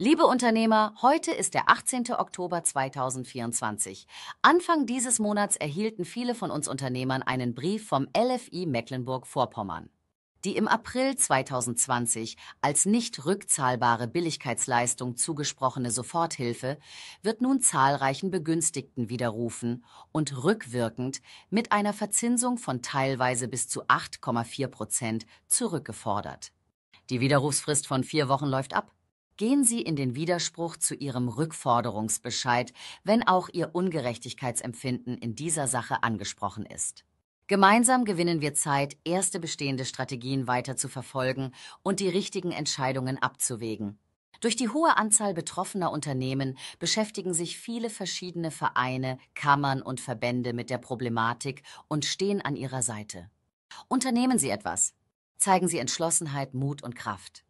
Liebe Unternehmer, heute ist der 18. Oktober 2024. Anfang dieses Monats erhielten viele von uns Unternehmern einen Brief vom LFI Mecklenburg-Vorpommern. Die im April 2020 als nicht rückzahlbare Billigkeitsleistung zugesprochene Soforthilfe wird nun zahlreichen Begünstigten widerrufen und rückwirkend mit einer Verzinsung von teilweise bis zu 8,4 Prozent zurückgefordert. Die Widerrufsfrist von vier Wochen läuft ab. Gehen Sie in den Widerspruch zu Ihrem Rückforderungsbescheid, wenn auch Ihr Ungerechtigkeitsempfinden in dieser Sache angesprochen ist. Gemeinsam gewinnen wir Zeit, erste bestehende Strategien weiter zu verfolgen und die richtigen Entscheidungen abzuwägen. Durch die hohe Anzahl betroffener Unternehmen beschäftigen sich viele verschiedene Vereine, Kammern und Verbände mit der Problematik und stehen an ihrer Seite. Unternehmen Sie etwas. Zeigen Sie Entschlossenheit, Mut und Kraft.